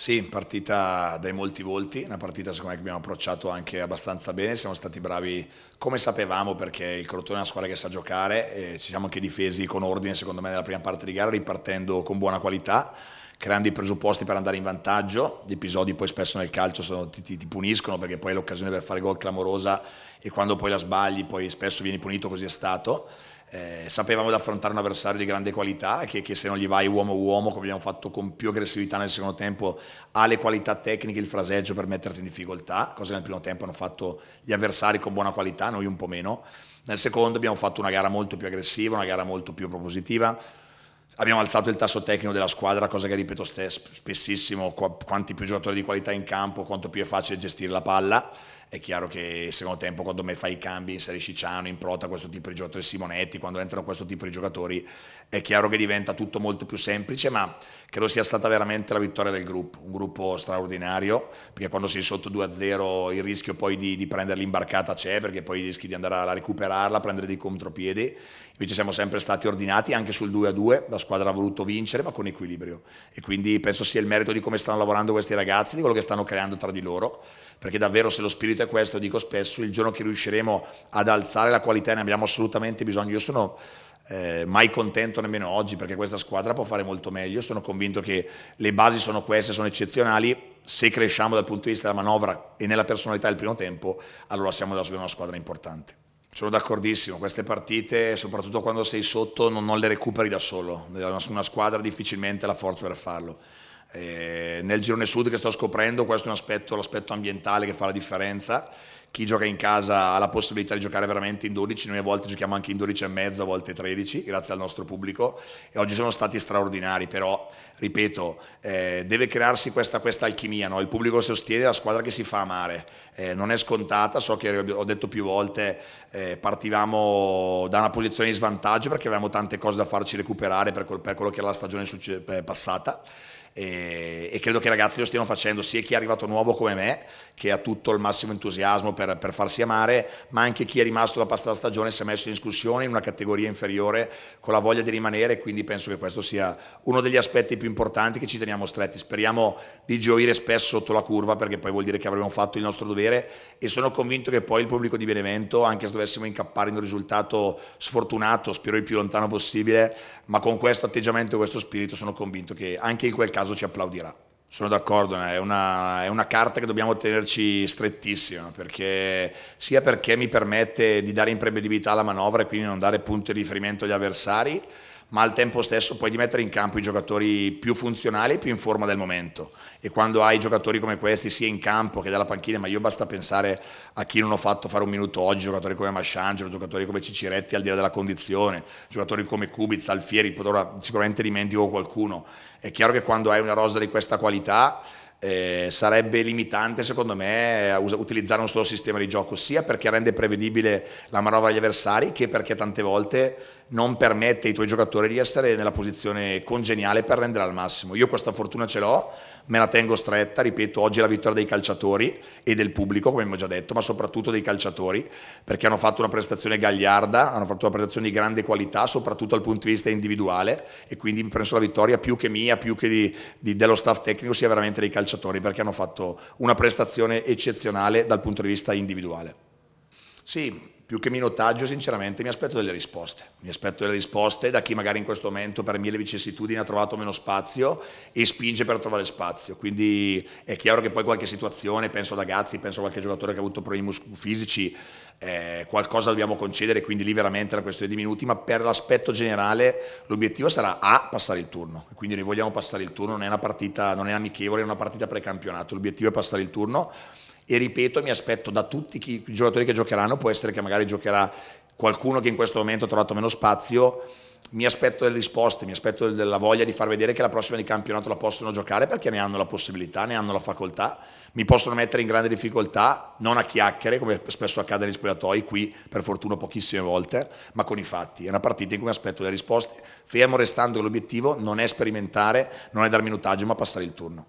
Sì, partita dai molti volti, una partita secondo me che abbiamo approcciato anche abbastanza bene, siamo stati bravi come sapevamo perché il Crotone è una squadra che sa giocare, e ci siamo anche difesi con ordine secondo me nella prima parte di gara ripartendo con buona qualità, creando i presupposti per andare in vantaggio, gli episodi poi spesso nel calcio sono, ti, ti, ti, puniscono perché poi è l'occasione per fare gol clamorosa e quando poi la sbagli poi spesso vieni punito, così è stato eh, sapevamo di affrontare un avversario di grande qualità che, che se non gli vai uomo a uomo come abbiamo fatto con più aggressività nel secondo tempo ha le qualità tecniche il fraseggio per metterti in difficoltà cosa che nel primo tempo hanno fatto gli avversari con buona qualità noi un po' meno nel secondo abbiamo fatto una gara molto più aggressiva una gara molto più propositiva abbiamo alzato il tasso tecnico della squadra cosa che ripeto spessissimo quanti più giocatori di qualità in campo quanto più è facile gestire la palla è chiaro che secondo tempo quando me fai i cambi, in inserisci Ciano, Prota, questo tipo di giocatori, Simonetti, quando entrano questo tipo di giocatori, è chiaro che diventa tutto molto più semplice, ma credo sia stata veramente la vittoria del gruppo, un gruppo straordinario, perché quando sei sotto 2-0 il rischio poi di, di prendere l'imbarcata c'è, perché poi rischi di andare a recuperarla, prendere dei contropiedi, invece siamo sempre stati ordinati anche sul 2-2, la squadra ha voluto vincere ma con equilibrio e quindi penso sia il merito di come stanno lavorando questi ragazzi, di quello che stanno creando tra di loro, perché davvero se lo spirito riuscite, questo dico spesso, il giorno che riusciremo ad alzare la qualità ne abbiamo assolutamente bisogno. Io sono eh, mai contento nemmeno oggi perché questa squadra può fare molto meglio, sono convinto che le basi sono queste, sono eccezionali, se cresciamo dal punto di vista della manovra e nella personalità del primo tempo, allora siamo da subito una squadra importante. Sono d'accordissimo, queste partite, soprattutto quando sei sotto, non, non le recuperi da solo, una squadra difficilmente ha la forza per farlo. Eh, nel girone sud che sto scoprendo questo è un aspetto, l'aspetto ambientale che fa la differenza. Chi gioca in casa ha la possibilità di giocare veramente in 12, noi a volte giochiamo anche in 12 e mezzo, a volte 13, grazie al nostro pubblico e oggi sono stati straordinari, però ripeto, eh, deve crearsi questa, questa alchimia, no? il pubblico sostiene la squadra che si fa amare, eh, non è scontata, so che ho detto più volte, eh, partivamo da una posizione di svantaggio perché avevamo tante cose da farci recuperare per, per quello che era la stagione succe- eh, passata e, eh, e, credo che i ragazzi lo stiano facendo sia chi è arrivato nuovo come me che ha tutto il massimo entusiasmo per, per farsi amare ma anche chi è rimasto da passata stagione si è messo in discussione in una categoria inferiore con la voglia di rimanere quindi penso che questo sia uno degli aspetti più importanti che ci teniamo stretti speriamo di gioire spesso sotto la curva perché poi vuol dire che avremo fatto il nostro dovere e sono convinto che poi il pubblico di Benevento anche se dovessimo incappare in un risultato sfortunato spero il più lontano possibile ma con questo atteggiamento e questo spirito sono convinto che anche in quel caso caso ci applaudirà. Sono d'accordo, eh, è una, è una, carta che dobbiamo tenerci strettissima, perché, sia perché mi permette di dare imprevedibilità alla manovra e quindi non dare punti di riferimento agli avversari, ma al tempo stesso poi di mettere in campo i giocatori più funzionali e più in forma del momento. E quando hai giocatori come questi, sia in campo che dalla panchina, ma io basta pensare a chi non ho fatto fare un minuto oggi, giocatori come Masciangelo, giocatori come Ciciretti al di là della condizione, giocatori come Kubiz, Alfieri, sicuramente dimentico qualcuno. È chiaro che quando hai una rosa di questa qualità... Eh, sarebbe limitante secondo me eh, utilizzare un solo sistema di gioco sia perché rende prevedibile la manovra agli avversari che perché tante volte non permette ai tuoi giocatori di essere nella posizione congeniale per rendere al massimo. Io questa fortuna ce l'ho, me la tengo stretta, ripeto, oggi è la vittoria dei calciatori e del pubblico, come abbiamo già detto, ma soprattutto dei calciatori, perché hanno fatto una prestazione gagliarda, hanno fatto una prestazione di grande qualità, soprattutto dal punto di vista individuale, e quindi penso la vittoria più che mia, più che di, di, dello staff tecnico, sia veramente dei calciatori, perché hanno fatto una prestazione eccezionale dal punto di vista individuale. Sì, più che minotaggio, sinceramente, mi aspetto delle risposte. Mi aspetto delle risposte da chi magari in questo momento per mille vicissitudini ha trovato meno spazio e spinge per trovare spazio. Quindi è chiaro che poi qualche situazione, penso a Gazzi, penso a qualche giocatore che ha avuto problemi fisici, eh, qualcosa dobbiamo concedere, quindi lì veramente è una questione di minuti, ma per l'aspetto generale l'obiettivo sarà A, passare il turno. Quindi noi vogliamo passare il turno, non è una partita, non è amichevole, è una partita precampionato, l'obiettivo è passare il turno e ripeto mi aspetto da tutti chi, i giocatori che giocheranno, può essere che magari giocherà qualcuno che in questo momento ha trovato meno spazio, mi aspetto delle risposte, mi aspetto della voglia di far vedere che la prossima di campionato la possono giocare perché ne hanno la possibilità, ne hanno la facoltà, mi possono mettere in grande difficoltà, non a chiacchiere come spesso accade negli spogliatoi, qui per fortuna pochissime volte, ma con i fatti. È una partita in cui mi aspetto delle risposte, fermo restando che l'obiettivo non è sperimentare, non è dar minutaggio, ma passare il turno.